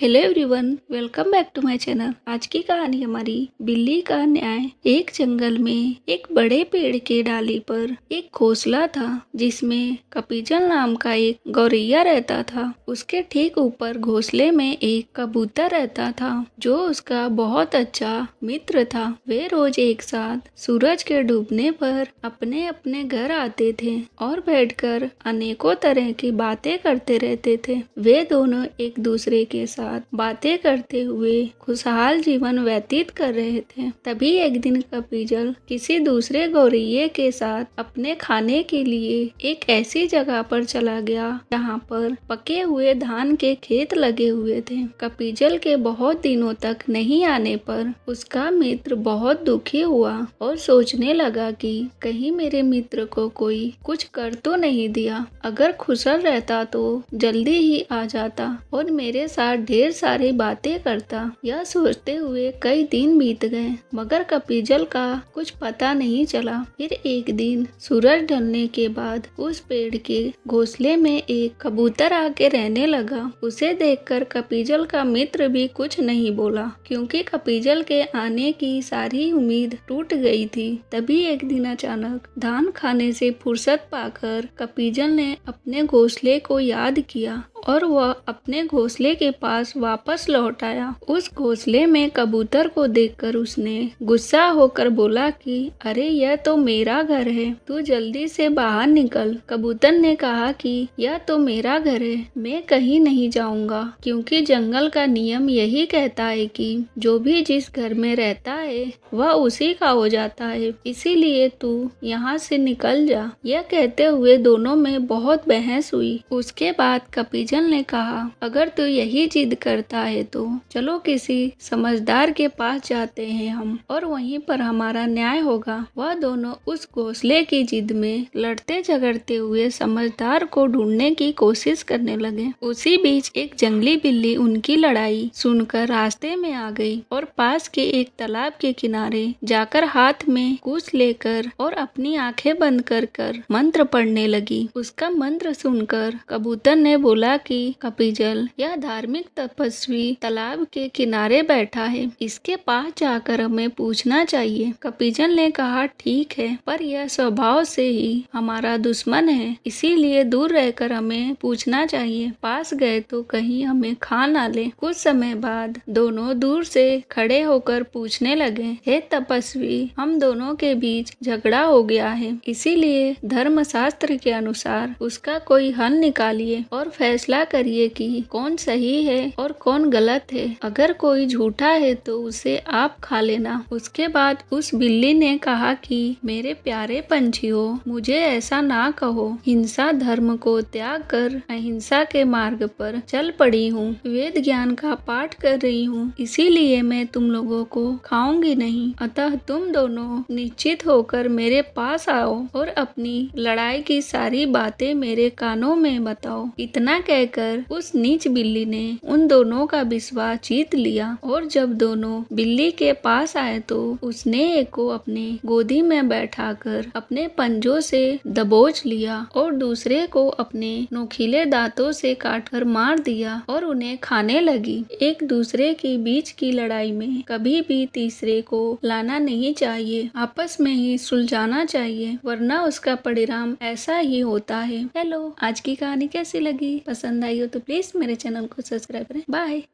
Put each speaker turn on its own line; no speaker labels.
hello everyone welcome back to my channel आज की कहानी हमारी बिल्ली का न्याय एक जंगल में एक बड़े पेड़ के डाली पर एक घोसला था जिसमें कपीजल नाम का एक गौरैया रहता था उसके ठीक ऊपर घोसले में एक कबूतर रहता था जो उसका बहुत अच्छा मित्र था वे रोज एक साथ सूरज के डूबने पर अपने अपने घर आते थे और बैठकर अनेकों तरह की बातें करते रहते थे वे दोनों एक दूसरे के साथ साथ बातें करते हुए खुशहाल जीवन व्यतीत कर रहे थे तभी एक दिन कपिजल किसी दूसरे गौरैये के साथ अपने खाने के लिए एक ऐसी जगह पर चला गया जहाँ पर पके हुए धान के खेत लगे हुए थे कपिजल के बहुत दिनों तक नहीं आने पर उसका मित्र बहुत दुखी हुआ और सोचने लगा कि कहीं मेरे मित्र को कोई कुछ कर तो नहीं दिया अगर खुशल रहता तो जल्दी ही आ जाता और मेरे साथ ढेर सारी बातें करता यह सोचते हुए कई दिन बीत गए मगर कपिजल का कुछ पता नहीं चला फिर एक दिन सूरज ढलने के बाद उस पेड़ के घोंसले में एक कबूतर आके रहने लगा उसे देखकर कपिजल का मित्र भी कुछ नहीं बोला क्योंकि कपिजल के आने की सारी उम्मीद टूट गई थी तभी एक दिन अचानक धान खाने से फुर्सत पाकर कपिजल ने अपने घोंसले को याद किया और वह अपने घोंसले के पास वापस लौट आया उस घोंसले में कबूतर को देखकर उसने गुस्सा होकर बोला कि अरे यह तो मेरा घर है तू जल्दी से बाहर निकल कबूतर ने कहा कि यह तो मेरा घर है मैं कहीं नहीं जाऊंगा क्योंकि जंगल का नियम यही कहता है कि जो भी जिस घर में रहता है वह उसी का हो जाता है इसीलिए तू यहाँ से निकल जा यह कहते हुए दोनों में बहुत बहस हुई उसके बाद कपीजा अर्जुन ने कहा अगर तू तो यही जिद करता है तो चलो किसी समझदार के पास जाते हैं हम और वहीं पर हमारा न्याय होगा वह दोनों उस घोसले की जिद में लड़ते झगड़ते हुए समझदार को ढूंढने की कोशिश करने लगे उसी बीच एक जंगली बिल्ली उनकी लड़ाई सुनकर रास्ते में आ गई और पास के एक तालाब के किनारे जाकर हाथ में कुछ लेकर और अपनी आंखें बंद कर कर मंत्र पढ़ने लगी उसका मंत्र सुनकर कबूतर ने बोला की कपिजल यह धार्मिक तपस्वी तालाब के किनारे बैठा है इसके पास जाकर हमें पूछना चाहिए कपिजल ने कहा ठीक है पर यह स्वभाव से ही हमारा दुश्मन है इसीलिए दूर रहकर हमें पूछना चाहिए पास गए तो कहीं हमें खा ना ले कुछ समय बाद दोनों दूर से खड़े होकर पूछने लगे हे तपस्वी हम दोनों के बीच झगड़ा हो गया है इसीलिए शास्त्र के अनुसार उसका कोई हल निकालिए और फैसला फैसला करिए कि कौन सही है और कौन गलत है अगर कोई झूठा है तो उसे आप खा लेना उसके बाद उस बिल्ली ने कहा कि मेरे प्यारे पंछियों मुझे ऐसा ना कहो हिंसा धर्म को त्याग कर अहिंसा के मार्ग पर चल पड़ी हूँ वेद ज्ञान का पाठ कर रही हूँ इसीलिए मैं तुम लोगों को खाऊंगी नहीं अतः तुम दोनों निश्चित होकर मेरे पास आओ और अपनी लड़ाई की सारी बातें मेरे कानों में बताओ इतना कह कहकर उस नीच बिल्ली ने उन दोनों का विश्वास जीत लिया और जब दोनों बिल्ली के पास आए तो उसने एक को अपने गोदी में बैठाकर अपने पंजों से दबोच लिया और दूसरे को अपने नोखीले दांतों से काटकर मार दिया और उन्हें खाने लगी एक दूसरे के बीच की लड़ाई में कभी भी तीसरे को लाना नहीं चाहिए आपस में ही सुलझाना चाहिए वरना उसका परिणाम ऐसा ही होता है हेलो आज की कहानी कैसी लगी पसंद पसंद आई हो तो प्लीज़ मेरे चैनल को सब्सक्राइब करें बाय